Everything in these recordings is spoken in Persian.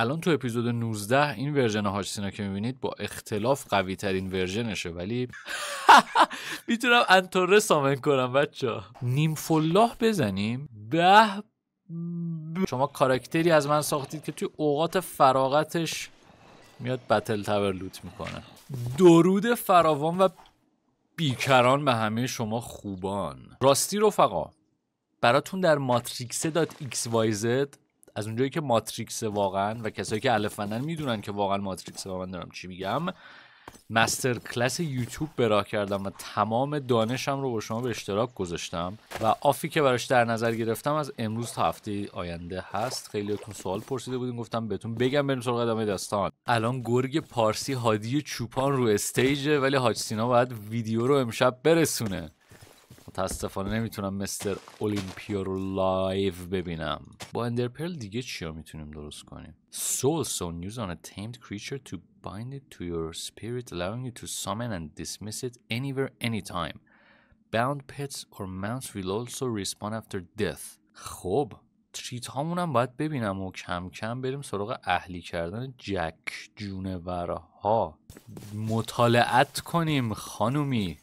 الان تو اپیزود 19 این ورژن هاچسینا که میبینید با اختلاف قوی ترین ورژنشه ولی میتونم انتوره سامن کنم بچه نیم بزنیم به شما کارکتری از من ساختید که توی اوقات فراغتش میاد بتل تاور لوت میکنه درود فراوان و بیکران به همه شما خوبان راستی رفقا براتون در ماتریکس دات ایکس زد از اونجایی که ماتریکس واقعا و کسایی که الفنن میدونن که واقعا ماتریکس واقعا من دارم چی میگم مستر کلاس یوتیوب به کردم و تمام دانشم رو با شما به اشتراک گذاشتم و آفی که براش در نظر گرفتم از امروز تا هفته آینده هست خیلی خیلیتون سوال پرسیده بودیم گفتم بهتون بگم بریم سراغ ادامه داستان الان گرگ پارسی هادی چوپان رو استیجه ولی هاج سینا باید ویدیو رو امشب برسونه متاسفانه نمیتونم مستر اولیمپیا رو لایو ببینم با اندرپرل دیگه چیا میتونیم درست کنیم soul so news on a tamed creature to bind it to your spirit allowing you to summon and dismiss it انی anytime باوند pets or mounts ویل also respawn افتر death خب تریت هامون هم باید ببینم و کم کم بریم سراغ اهلی کردن جک جونورها مطالعت کنیم خانومی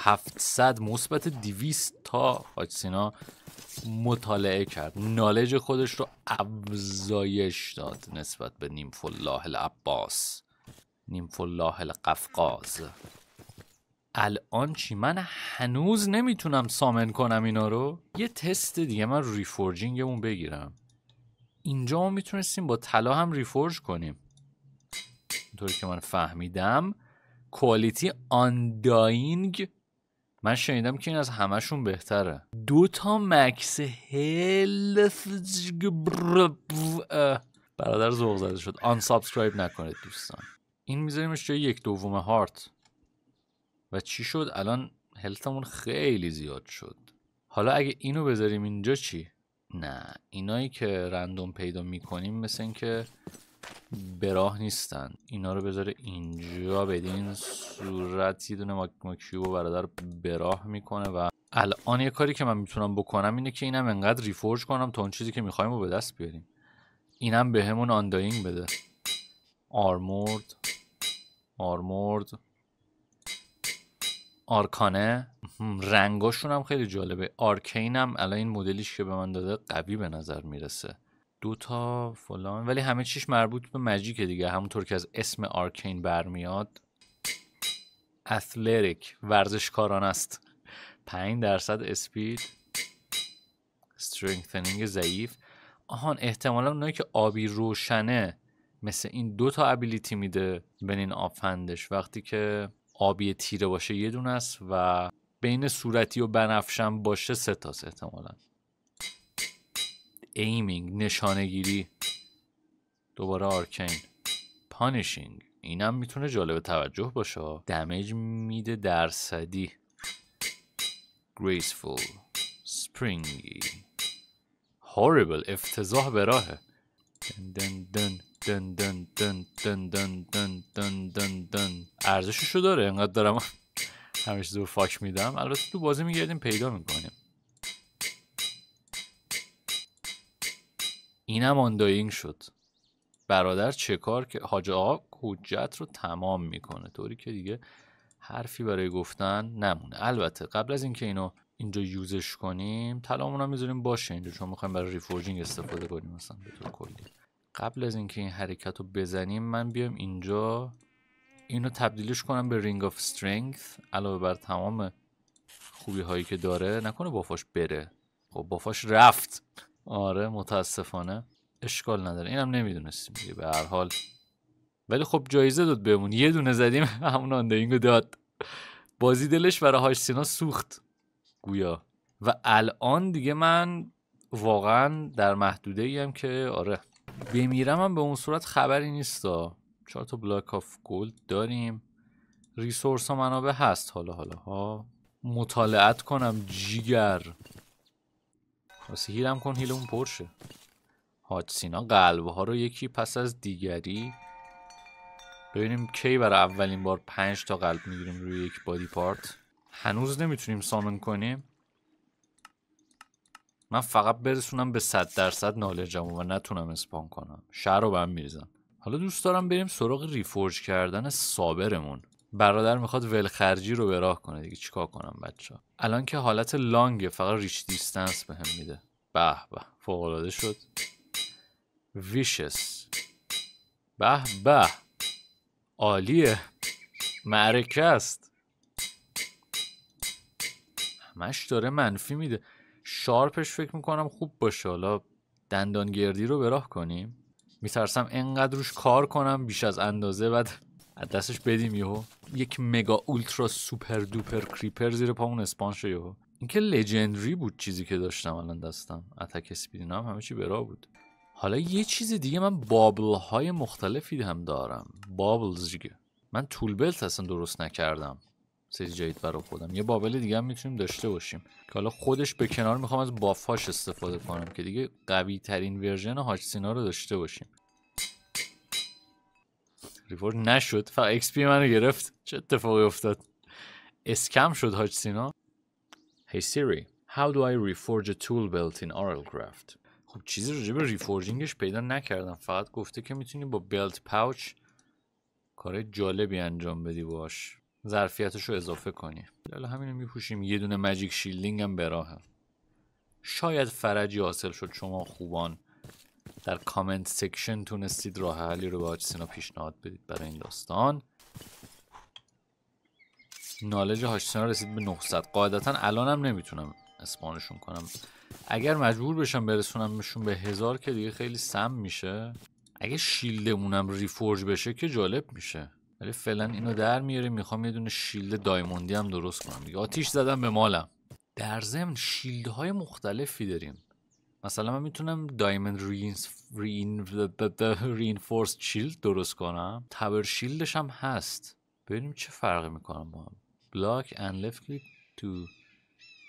700 مثبت 200 تا واکسینا مطالعه کرد نالج خودش رو افزایش داد نسبت به نیمف الله العباس نیمف الله القفقاز الان چی من هنوز نمیتونم سامن کنم اینا رو یه تست دیگه من ریفورجینگمون بگیرم اینجا ما میتونستیم با طلا هم ریفورج کنیم اینطوری که من فهمیدم کوالیتی آنداینگ من شنیدم که این از همهشون بهتره دو تا مکس هلف برادر زوغ زده شد آن سابسکرایب نکنید دوستان این میذاریمش جای یک دوم هارت و چی شد الان هلتمون خیلی زیاد شد حالا اگه اینو بذاریم اینجا چی نه اینایی که رندوم پیدا میکنیم مثل اینکه براه نیستن اینا رو بذاره اینجا بدین صورت یه دونه ماکیو برادر براه میکنه و الان یه کاری که من میتونم بکنم اینه که اینم انقدر ریفورج کنم تا اون چیزی که میخوایم رو به دست بیاریم اینم به همون بده آرمورد آرمورد آرکانه رنگاشون هم خیلی جالبه آرکین هم الان این مدلیش که به من داده قوی به نظر میرسه دو تا فلان ولی همه چیش مربوط به مجیکه دیگه همونطور که از اسم آرکین برمیاد اثلریک ورزشکاران است 5 درصد اسپید استرنگتنینگ ضعیف آهان احتمالا اونایی که آبی روشنه مثل این دو تا ابیلیتی میده بنین آفندش وقتی که آبی تیره باشه یه دونه است و بین صورتی و بنفشم باشه سه تا احتمالا ایمینگ نشانه گیری دوباره آرکین پانیشینگ اینم میتونه جالب توجه باشه دمیج میده درصدی گریسفول سپرینگی هوریبل افتضاح به راهه دن دن دن دن دن دن دن دن ارزششو داره انقدر دارم همیشه زور فاک میدم البته تو بازی میگردیم پیدا میکنیم اینم آنداینگ شد برادر چه کار که حاج آقا حجت رو تمام میکنه طوری که دیگه حرفی برای گفتن نمونه البته قبل از اینکه اینو اینجا یوزش کنیم طلامون هم میذاریم باشه اینجا چون میخوایم برای ریفورجینگ استفاده کنیم مثلا به طور کلی قبل از اینکه این حرکت رو بزنیم من بیام اینجا اینو تبدیلش کنم به رینگ آف سترنگت علاوه بر تمام خوبی هایی که داره نکنه بافاش بره خب بافاش رفت آره متاسفانه اشکال نداره اینم نمیدونستیم دیگه به هر حال ولی خب جایزه داد بهمون یه دونه زدیم همون آندرینگو داد بازی دلش برای هاش سینا سوخت گویا و الان دیگه من واقعا در محدوده ایم که آره بمیرم هم به اون صورت خبری نیستا چهار تا بلاک آف گولد داریم ریسورس و منابع هست حالا حالا ها مطالعت کنم جیگر واسه هیلم کن هیلمون پرشه حاج سینا قلبه ها رو یکی پس از دیگری ببینیم کی برای اولین بار پنج تا قلب میگیریم روی یک بادی پارت هنوز نمیتونیم سامن کنیم من فقط برسونم به صد درصد نالجم و نتونم اسپان کنم شهر رو به میریزم حالا دوست دارم بریم سراغ ریفورج کردن سابرمون برادر میخواد ولخرجی رو به راه کنه دیگه چیکار کنم بچه ها الان که حالت لانگه فقط ریچ دیستنس به هم میده به به فوق العاده شد ویشس به به عالیه معرکه است همش داره منفی میده شارپش فکر میکنم خوب باشه حالا دندانگردی رو به راه کنیم میترسم انقدر روش کار کنم بیش از اندازه بعد از دستش بدیم یهو یک مگا اولترا سوپر دوپر کریپر زیر پامون اسپانش شه یهو اینکه لژندری بود چیزی که داشتم الان دستم اتک سپیدی نام همه چی برا بود حالا یه چیز دیگه من بابل های مختلفی هم دارم بابلز دیگه من طول بلت اصلا درست نکردم سری جدید برای خودم یه بابل دیگه هم میتونیم داشته باشیم که حالا خودش به کنار میخوام از بافاش استفاده کنم که دیگه قوی ترین ورژن هاچسینا رو داشته باشیم ریورد نشد فقط اکس پی منو گرفت چه اتفاقی افتاد اسکم شد هاج سینا Hey سیری how do I reforge a tool belt in Oral خب چیزی راجع به ریفورجینگش پیدا نکردم فقط گفته که میتونی با بلت پاوچ کار جالبی انجام بدی باش ظرفیتش رو اضافه کنی حالا همینو میپوشیم یه دونه مجیک شیلدینگ هم براهم شاید فرجی حاصل شد شما خوبان در کامنت سیکشن تونستید راه حلی رو به آج سینا پیشنهاد بدید برای این داستان نالج هاش سینا رسید به 900 قاعدتا الانم نمیتونم اسپانشون کنم اگر مجبور بشم برسونمشون به هزار که دیگه خیلی سم میشه اگه شیلد اونم ریفورج بشه که جالب میشه ولی فعلا اینو در میاریم میخوام یه دونه شیلد دایموندی هم درست کنم دیگه آتیش زدم به مالم در ضمن های مختلفی داریم مثلا من میتونم دایموند رینفورس شیلد درست کنم تاور شیلدش هم هست ببینیم چه فرقی میکنم با هم بلاک اند لفت کلیک تو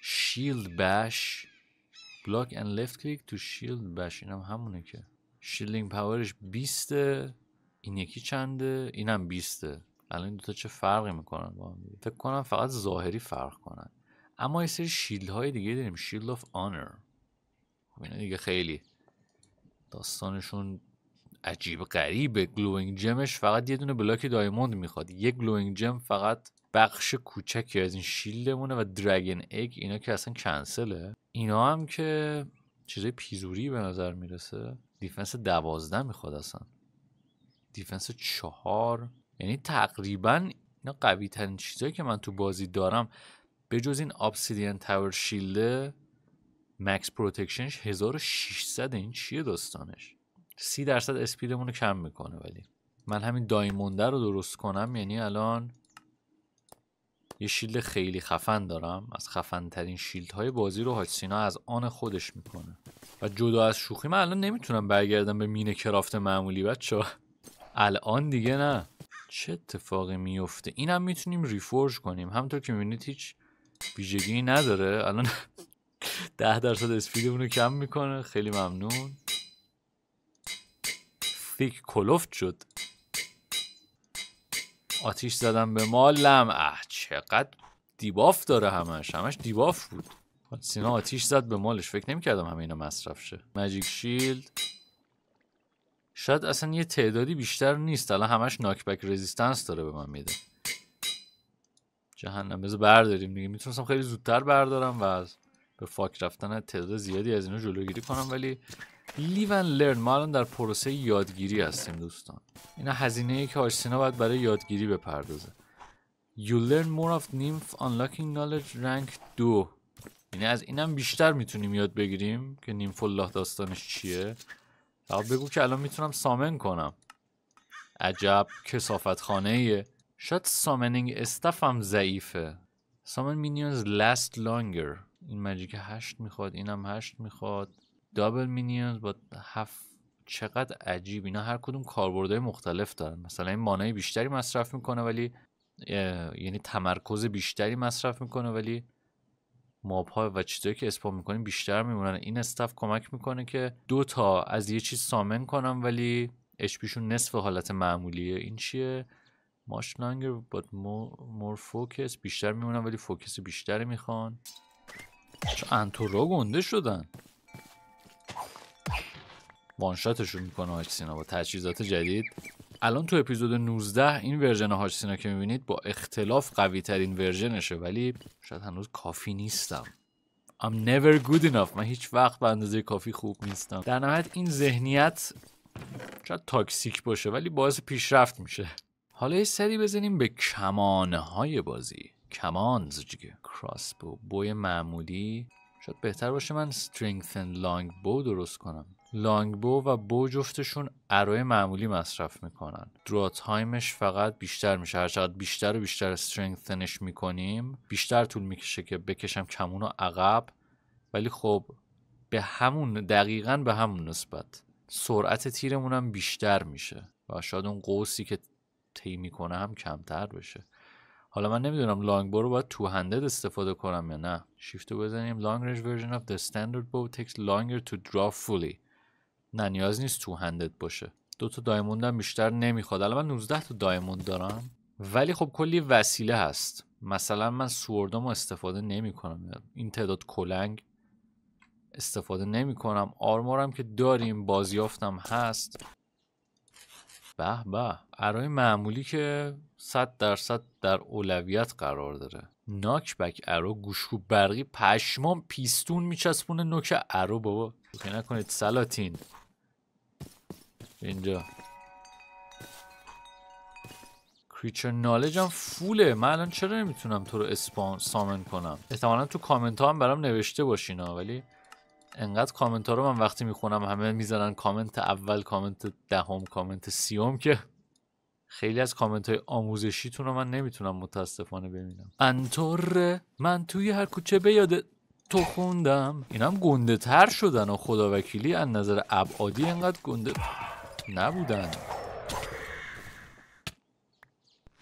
شیلد بش بلاک اند لفت کلیک تو شیلد بش اینم هم همونه که شیلدینگ پاورش 20 این یکی چنده اینم 20 الان این دوتا چه فرقی میکنن با هم فکر کنم فقط ظاهری فرق کنن اما یه سری شیلد های دیگه داریم شیلد آف آنر دیگه خیلی داستانشون عجیب غریبه گلوینگ جمش فقط یه دونه بلاک دایموند میخواد یه گلوینگ جم فقط بخش کوچکی از این شیلدمونه و درگن اگ اینا که اصلا کنسله اینا هم که چیزای پیزوری به نظر میرسه دیفنس دوازده میخواد اصلا دیفنس چهار یعنی تقریبا اینا قوی ترین چیزایی که من تو بازی دارم به جز این آبسیدین تاور شیلده مکس پروتکشنش 1600 این چیه داستانش سی درصد اسپیدمون رو کم میکنه ولی من همین دایمونده رو درست کنم یعنی الان یه شیلد خیلی خفن دارم از خفن ترین شیلد های بازی رو هاچسینا از آن خودش میکنه و جدا از شوخی من الان نمیتونم برگردم به مینه کرافت معمولی بچه الان دیگه نه چه اتفاقی میفته اینم میتونیم ریفورج کنیم همطور که میبینید هیچ ویژگی نداره الان ده درصد اسپیدمون رو کم میکنه خیلی ممنون فیک کلوفت شد آتیش زدم به ما اه چقدر دیباف داره همش همش دیباف بود سینا آتیش زد به مالش فکر نمیکردم همه اینا مصرف شه ماجیک شیلد شاید اصلا یه تعدادی بیشتر نیست الان همش ناکبک رزیستنس داره به من میده جهنم بذار برداریم دیگه میتونستم خیلی زودتر بردارم و از به فاک رفتن تعداد زیادی از اینا جلوگیری کنم ولی لیو and لرن ما الان در پروسه یادگیری هستیم دوستان اینا هزینه ای که آشتینا باید برای یادگیری بپردازه You learn more of nymph unlocking knowledge rank 2 یعنی از اینم بیشتر میتونیم یاد بگیریم که نیمف الله داستانش چیه فقط بگو که الان میتونم سامن کنم عجب کسافت خانه ایه شاید سامنینگ هم ضعیفه سامن مینیونز last longer این مجیک هشت میخواد اینم هشت میخواد دابل مینیونز با هفت چقدر عجیب اینا هر کدوم کاربردهای مختلف دارن مثلا این مانای بیشتری مصرف میکنه ولی یعنی تمرکز بیشتری مصرف میکنه ولی ماب ها و چیزایی که اسپام میکنیم بیشتر میمونن این استف کمک میکنه که دو تا از یه چیز سامن کنم ولی اچ پیشون نصف حالت معمولیه این چیه ماش لانگر بات مور فوکس بیشتر میمونن ولی فوکس بیشتری میخوان چه انتورا گنده شدن وانشاتشون میکنه هاشسینا با تجهیزات جدید الان تو اپیزود 19 این ورژن هاشسینا که میبینید با اختلاف قوی ترین ورژنشه ولی شاید هنوز کافی نیستم I'm never good enough من هیچ وقت به اندازه کافی خوب نیستم در نهایت این ذهنیت شاید تاکسیک باشه ولی باعث پیشرفت میشه حالا یه سری بزنیم به کمانه های بازی کراس کراسبو بوی معمولی شاید بهتر باشه من strengthen لانگ بو درست کنم لانگ بو و بو جفتشون ارای معمولی مصرف میکنن درا تایمش فقط بیشتر میشه هر چقدر بیشتر و بیشتر استرنگتنش میکنیم بیشتر طول میکشه که بکشم کمونو عقب ولی خب به همون دقیقا به همون نسبت سرعت تیرمون هم بیشتر میشه و شاید اون قوسی که طی میکنه هم کمتر بشه حالا من نمیدونم لانگ بو رو باید تو هندد استفاده کنم یا نه شیفت رو بزنیم لانگ رنج ورژن اف the standard bow takes longer to draw fully نه نیاز نیست تو هندد باشه دو تا دایموند هم بیشتر نمیخواد الان من 19 تا دایموند دارم ولی خب کلی وسیله هست مثلا من سوردم استفاده نمی کنم این تعداد کلنگ استفاده نمی کنم که داریم بازیافتم هست به به ارای معمولی که 100 درصد در اولویت قرار داره ناک بک ارو گوشکو برقی پشمان پیستون میچسبونه نوک ارو بابا که نکنید سلاتین اینجا کریچر نالج هم فوله من الان چرا نمیتونم تو رو اسپان سامن کنم احتمالا تو کامنت ها هم برام نوشته باشین ولی انقدر کامنت ها رو من وقتی میخونم همه میزنن کامنت اول کامنت دهم کامنت سیوم که خیلی از کامنت های آموزشیتون رو من نمیتونم متاسفانه ببینم انطور من توی هر کوچه به یاد تو خوندم اینم گنده تر شدن و خداوکیلی از نظر ابعادی انقدر گنده نبودن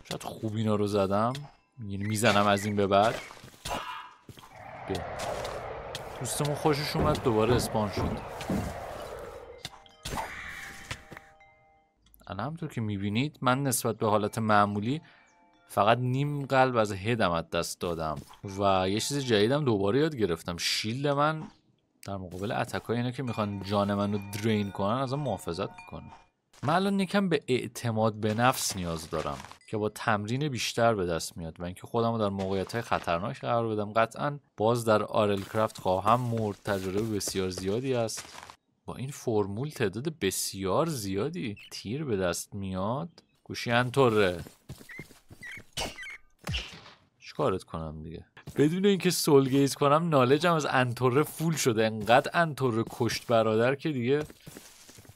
شاید خوب اینا رو زدم یعنی میزنم از این به بعد دوستمون خوشش اومد دوباره اسپان شد الان همطور که میبینید من نسبت به حالت معمولی فقط نیم قلب از هدم از دست دادم و یه چیز جدیدم دوباره یاد گرفتم شیلد من در مقابل اتکای اینا که میخوان جان منو درین کنن ازم محافظت میکنه من الان یکم به اعتماد به نفس نیاز دارم که با تمرین بیشتر به دست میاد و اینکه خودم رو در موقعیت های خطرناک قرار بدم قطعا باز در آرل کرافت خواهم مرد تجربه بسیار زیادی است با این فرمول تعداد بسیار زیادی تیر به دست میاد گوشی انطوره چیکارت کنم دیگه بدون اینکه سولگیز کنم نالجم از انطوره فول شده انقدر انطوره کشت برادر که دیگه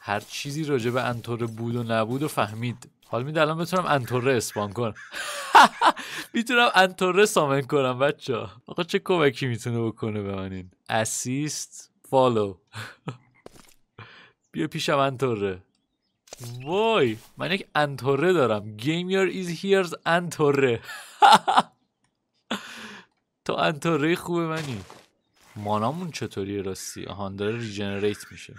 هر چیزی راجع به انتوره بود و نبود و فهمید حال میده الان بتونم انتوره اسپان کنم میتونم انتوره سامن کنم بچه آقا چه کمکی میتونه بکنه به من این اسیست فالو بیا پیشم انتوره وای من یک انتوره دارم گیمیر ایز هیرز انتوره تو انتوره خوبه منی مانامون چطوریه راستی آهان داره ریجنریت میشه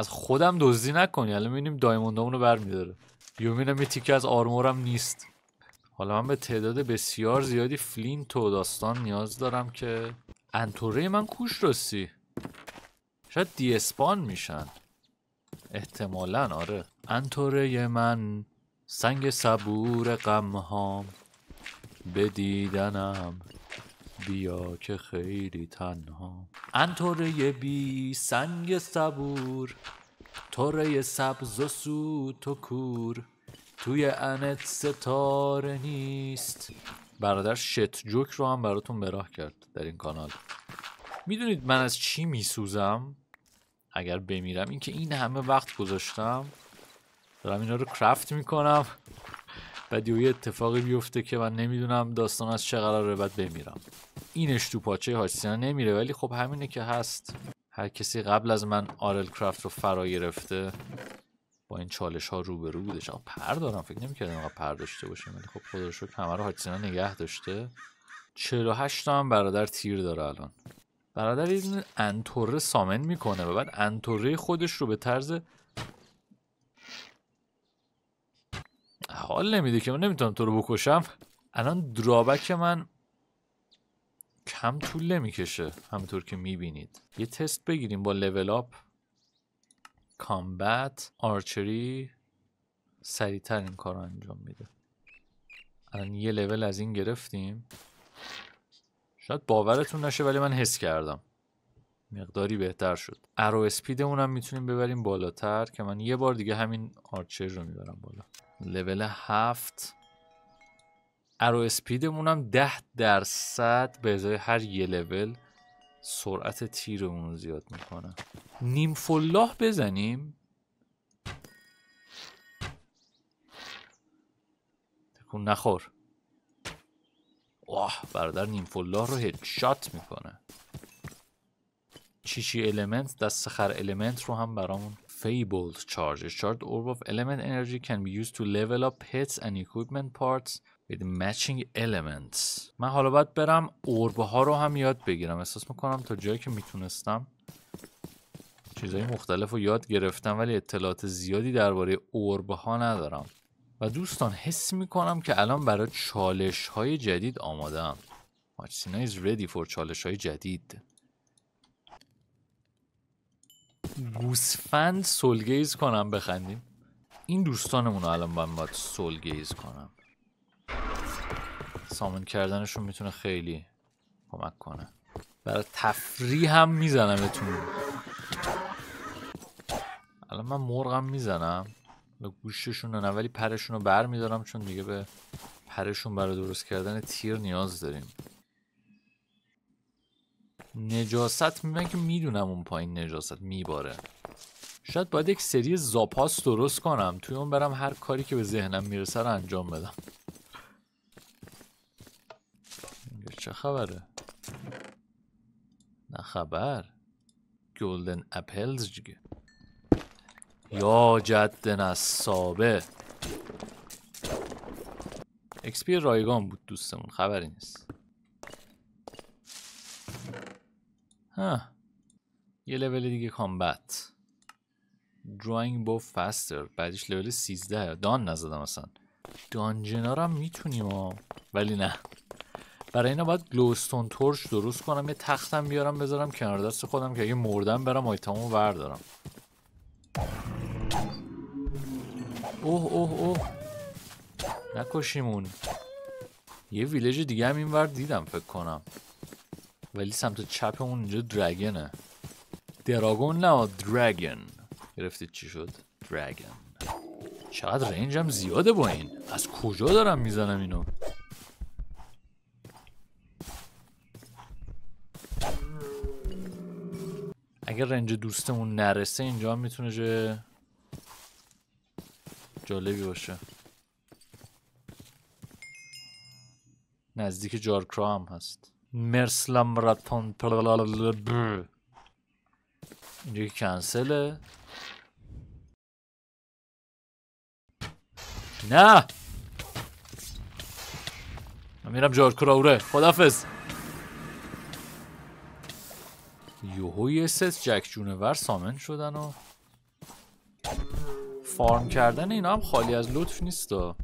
از خودم دزدی نکنی الان میبینیم دایموندامون رو برمیداره یومین تیکه از آرمورم نیست حالا من به تعداد بسیار زیادی فلین و داستان نیاز دارم که انتوره من کوش رسی شاید اسپان میشن احتمالا آره انتوره من سنگ صبور غمهام به دیدنم بیا که خیلی تنها انطوره بی سنگ صبور توره سبز و سوت و کور توی انت ستاره نیست برادر شت جوک رو هم براتون براه کرد در این کانال میدونید من از چی میسوزم اگر بمیرم اینکه این همه وقت گذاشتم دارم اینا رو کرافت میکنم بعد یه اتفاقی بیفته که من نمیدونم داستان از چه قراره بعد بمیرم اینش تو پاچه حاج نمیره ولی خب همینه که هست هر کسی قبل از من آرل کرافت رو فرا گرفته با این چالش ها رو بودش آقا پر دارم فکر نمیکردم آقا پر داشته باشه ولی خب خدا رو شکر همه رو حاج نگه داشته 48 تا هم برادر تیر داره الان برادر این انتوره سامن میکنه و بعد انتوره خودش رو به طرز حال نمیده که من نمیتونم تو رو بکشم الان درابک من هم طول نمیکشه همونطور که میبینید یه تست بگیریم با لول آپ کامبت آرچری سریعتر این کار رو انجام میده الان یه لول از این گرفتیم شاید باورتون نشه ولی من حس کردم مقداری بهتر شد ارو اسپید اونم میتونیم ببریم بالاتر که من یه بار دیگه همین آرچر رو میبرم بالا لول هفت ارو اسپیدمون هم درصد به ازای هر یه لول سرعت تیرمون رو زیاد میکنه نیم فلاح بزنیم تکون نخور واه برادر نیم فلاح رو شات میکنه چیچی المنت دست خر المنت رو هم برامون Fabled Charge A charged orb of element energy can be used to level up pets and equipment parts with matching elements من حالا باید برم اوربه ها رو هم یاد بگیرم احساس میکنم تا جایی که میتونستم چیزهای مختلف رو یاد گرفتم ولی اطلاعات زیادی درباره اوربه ها ندارم و دوستان حس میکنم که الان برای چالش های جدید آمادم ماچسینا is ready فور چالش های جدید گوسفند سلگیز کنم بخندیم این دوستانمون الان باید سلگیز کنم سامون کردنشون میتونه خیلی کمک کنه برای تفریح هم میزنمتون الان من مرغم میزنم به گوششون نه ولی پرشون رو بر میدارم چون دیگه به پرشون برای درست کردن تیر نیاز داریم نجاست من که میدونم اون پایین نجاست میباره شاید باید یک سری زاپاس درست کنم توی اون برم هر کاری که به ذهنم میرسه رو انجام بدم چه خبره نه خبر گلدن اپلز جگه یا جد نصابه اکسپی رایگان بود دوستمون خبری نیست ها یه لول دیگه کامبت دراینگ بو فستر بعدش لول 13 دان نزدم اصلا دانجنا رو هم میتونیم ولی نه برای اینا باید گلوستون تورش درست کنم یه تختم بیارم بذارم کنار دست خودم که اگه مردم برم آیتمو بردارم اوه اوه اوه نکشیمون یه ویلج دیگه هم اینور دیدم فکر کنم ولی سمت چپمون اینجا درگنه دراگون نه درگن گرفتید چی شد درگن چقدر رنجم زیاده با این از کجا دارم میزنم اینو اگر رنج دوستمون نرسه اینجا هم میتونه جه جالبی باشه نزدیک جارکرا هم هست مرسلم رتان اینجا که کنسله نه من میرم جارکرا اوره خدافز یوهو یه ست جک جونور سامن شدن و فارم کردن اینا هم خالی از لطف نیست و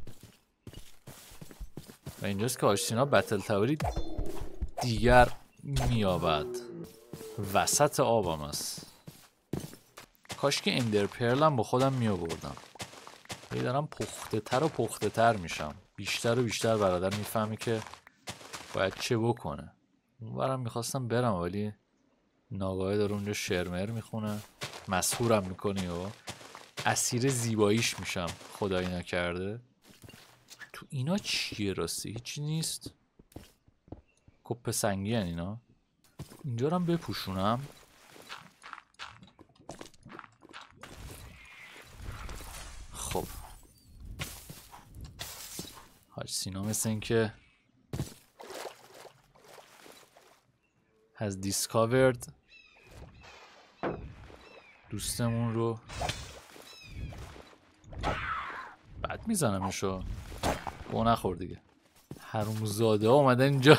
اینجاست که آشتینا بتل توری دیگر میابد وسط آبم است کاش که اندر هم با خودم میآوردم هی دارم پخته تر و پخته تر میشم بیشتر و بیشتر برادر میفهمی که باید چه بکنه اونورم میخواستم برم ولی ناگاهه داره اونجا شرمر میخونه مسهورم میکنی و اسیر زیباییش میشم خدایی نکرده تو اینا چیه راستی هیچی نیست کپ سنگی هن اینا اینجا رو بپوشونم خب حاج سینا مثل اینکه has discovered دوستمون رو بد میزنمشو با نخور دیگه زاده ها اومدن اینجا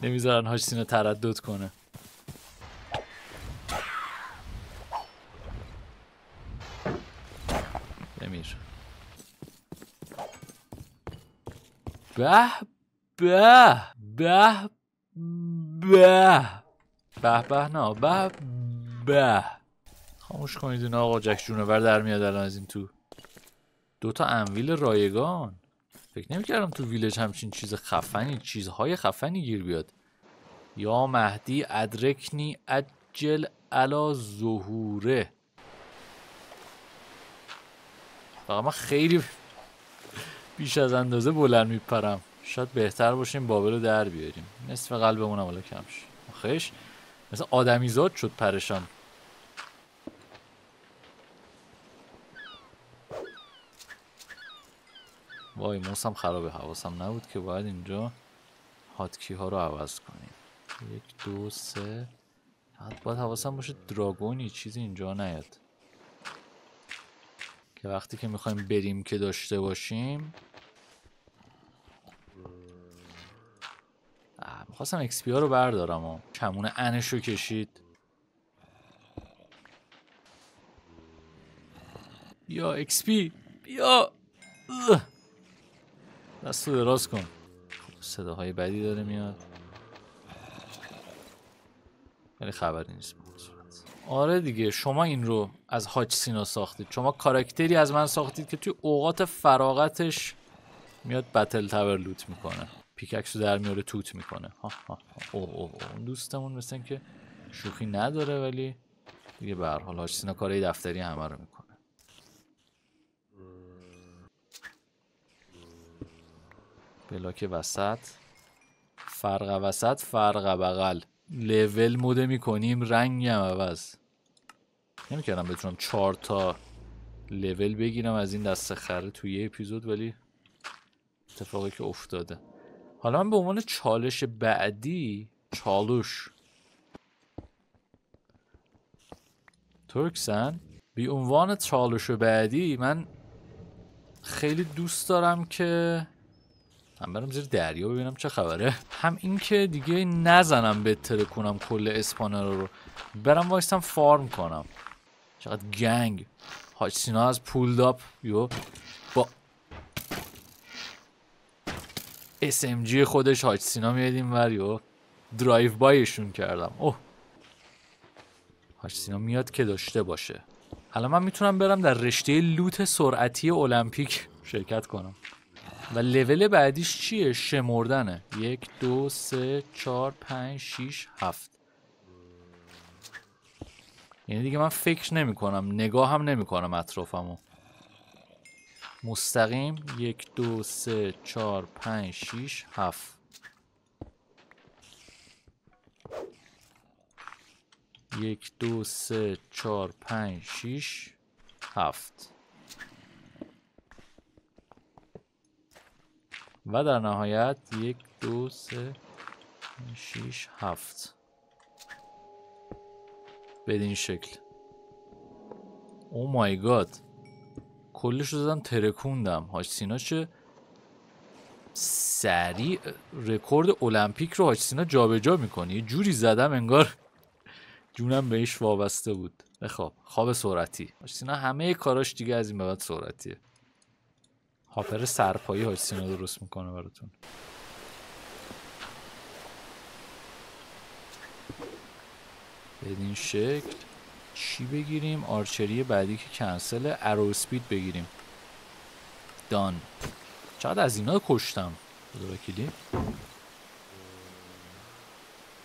نمیذارن هاشتین رو تردد کنه بمیر به به به به به به نه به به خاموش کنید این آقا جک جونور در میاد الان از این تو دوتا انویل رایگان فکر نمیکردم تو ویلج همچین چیز خفنی چیزهای خفنی گیر بیاد یا مهدی ادرکنی اجل علا ظهوره فقط من خیلی بیش از اندازه بلند میپرم شاید بهتر باشیم بابل رو در بیاریم نصف قلبمون هم کم شد خش مثل زاد شد پرشان وای موسم خرابه حواسم نبود که باید اینجا هاتکی ها رو عوض کنیم یک دو سه حت باید حواسم باشه دراگونی چیزی اینجا نیاد که وقتی که میخوایم بریم که داشته باشیم میخواستم ها رو بردارم و کمون انش رو کشید بیا اکسپی بیا دست رو دراز کن خب، صداهای بدی داره میاد ولی خبری نیست آره دیگه شما این رو از هاچ سینا ساختید شما کارکتری از من ساختید که توی اوقات فراغتش میاد بتل تاور لوت میکنه که رو در میاره توت میکنه ها ها او او اون دوستمون مثل که شوخی نداره ولی دیگه به هر حال کارهای دفتری همه رو میکنه بلاک وسط فرق وسط فرق بغل لول مده میکنیم رنگم عوض نمیکردم بتونم چهار تا لول بگیرم از این دست خره توی یه اپیزود ولی اتفاقی که افتاده حالا من به عنوان چالش بعدی چالوش ترکسن به عنوان چالش بعدی من خیلی دوست دارم که هم برم زیر دریا ببینم چه خبره هم اینکه دیگه نزنم بتره کنم کل اسپانر رو برم وایستم فارم کنم چقدر گنگ هاچ از پولد یو SMG خودش هاج سینا میاد وریو یا درایو بایشون کردم اوه هاج سینا میاد که داشته باشه حالا من میتونم برم در رشته لوت سرعتی المپیک شرکت کنم و لول بعدیش چیه؟ شمردنه یک دو سه چهار پنج شیش هفت یعنی دیگه من فکر نمی کنم نگاه هم نمی کنم اطرافمو مستقیم یک دو سه چهار پنج شیش هفت یک دو سه چهار پنج شیش هفت و در نهایت یک دو سه شیش هفت بدین شکل او مای گاد کلش رو زدم ترکوندم هاش سینا چه سریع رکورد المپیک رو هاش سینا جابجا میکنه یه جوری زدم انگار جونم بهش وابسته بود بخواب خواب سرعتی هاش سینا همه کاراش دیگه از این به بعد سرعتیه هاپر سرپایی هاش سینا درست میکنه براتون بدین شکل چی بگیریم آرچری بعدی که کنسل ارو سپید بگیریم دان چقدر از اینا کشتم خدا بکیلی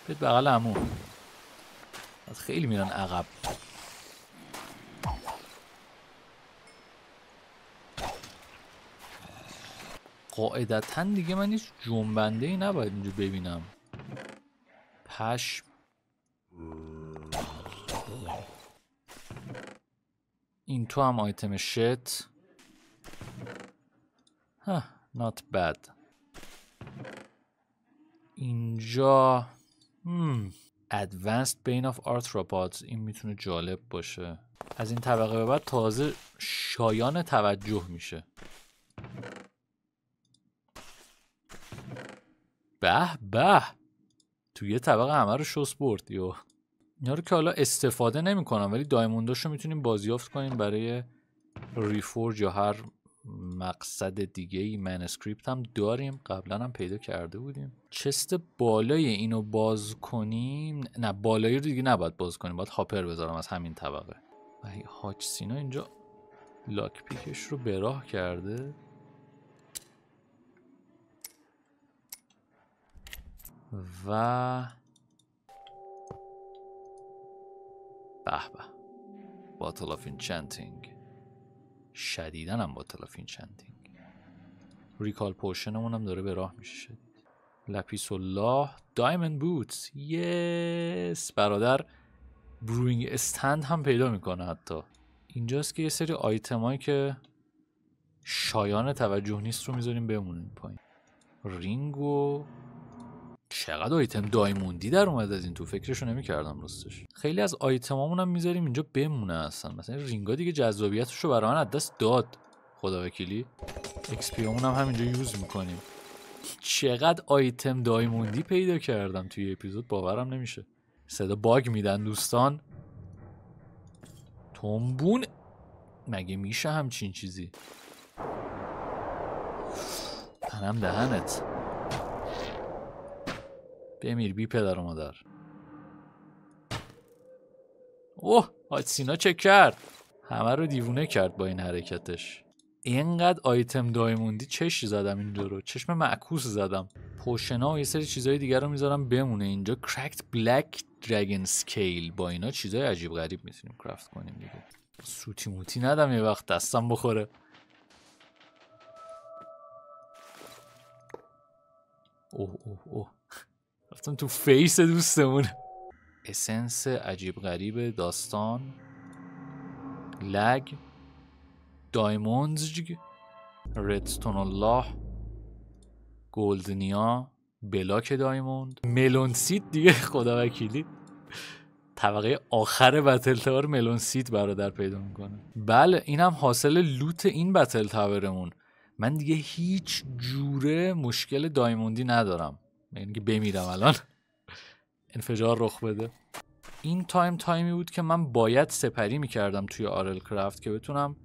بغل عمو خیلی میرن عقب قاعدتا دیگه من هیچ جنبنده ای نباید اینجا ببینم پش این تو هم آیتم شت ها نات بد اینجا hmm, advanced بین آف arthropods این میتونه جالب باشه از این طبقه به بعد تازه شایان توجه میشه به به توی طبقه همه رو شست برد یو اینا رو که حالا استفاده نمیکنم ولی دایمونداش رو میتونیم بازیافت کنیم برای ریفورج یا هر مقصد دیگه ای منسکریپت هم داریم قبلا هم پیدا کرده بودیم چست بالای اینو باز کنیم نه بالایی رو دیگه نباید باز کنیم باید هاپر بذارم از همین طبقه و هاچ سینا اینجا لاک پیکش رو براه کرده و به باتل تلافین اینچنتینگ شدیدن هم باتل آف چنتینگ ریکال پورشنمون هم داره به راه میشه شد لپیس الله دایمند بوتس یس برادر بروینگ استند هم پیدا میکنه حتی اینجاست که یه سری آیتمایی که شایان توجه نیست رو میذاریم بمونیم پایین رینگ و چقدر آیتم دایموندی در اومد از این تو فکرشو نمیکردم راستش خیلی از آیتمامون هم میذاریم اینجا بمونه اصلا مثلا رینگا دیگه جذابیتش رو برای من از دست داد خدا وکیلی اکسپی هم همینجا یوز میکنیم چقدر آیتم دایموندی پیدا کردم توی اپیزود باورم نمیشه صدا باگ میدن دوستان تنبون مگه میشه همچین چیزی تنم دهنت بمیر بی پدر و مادر اوه آج سینا چه کرد همه رو دیوونه کرد با این حرکتش اینقدر آیتم دایموندی چش زدم اینجا رو چشم معکوس زدم پوشنا و یه سری چیزهای دیگر رو میذارم بمونه اینجا کرکت بلک درگن سکیل با اینا چیزهای عجیب غریب میتونیم کرافت کنیم دیگه سوتی موتی ندم یه وقت دستم بخوره اوه اوه اوه رفتم تو فیس دوستمون اسنس عجیب غریب داستان لگ دایموندز ردستون الله گلدنیا بلاک دایموند ملون سید دیگه خدا وکیلی طبقه آخر بتل تاور ملون سید برادر پیدا میکنه بله این هم حاصل لوت این بتل تاورمون من دیگه هیچ جوره مشکل دایموندی ندارم من یعنی که بمیرم الان انفجار رخ بده این تایم تایمی بود که من باید سپری میکردم توی آرل کرافت که بتونم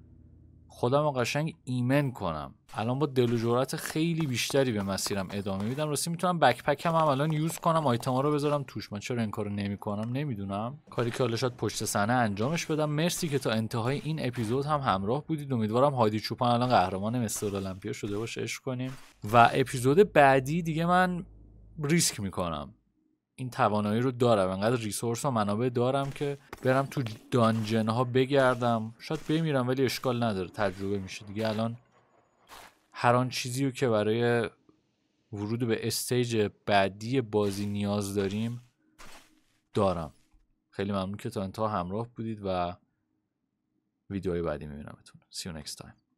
خودم قشنگ ایمن کنم الان با دل و خیلی بیشتری به مسیرم ادامه میدم راستی میتونم بکپکم هم الان یوز کنم آیتما رو بذارم توش من چرا این کارو کنم نمیدونم کاری که حالا شاید پشت صحنه انجامش بدم مرسی که تا انتهای این اپیزود هم همراه بودید امیدوارم هادی چوپان الان قهرمان مستر المپیا شده باشه عشق کنیم و اپیزود بعدی دیگه من ریسک میکنم این توانایی رو دارم انقدر ریسورس و منابع دارم که برم تو دانجن ها بگردم شاید بمیرم ولی اشکال نداره تجربه میشه دیگه الان هر آن چیزی رو که برای ورود به استیج بعدی بازی نیاز داریم دارم خیلی ممنون که تا انتها همراه بودید و ویدیوهای بعدی میبینمتون see you next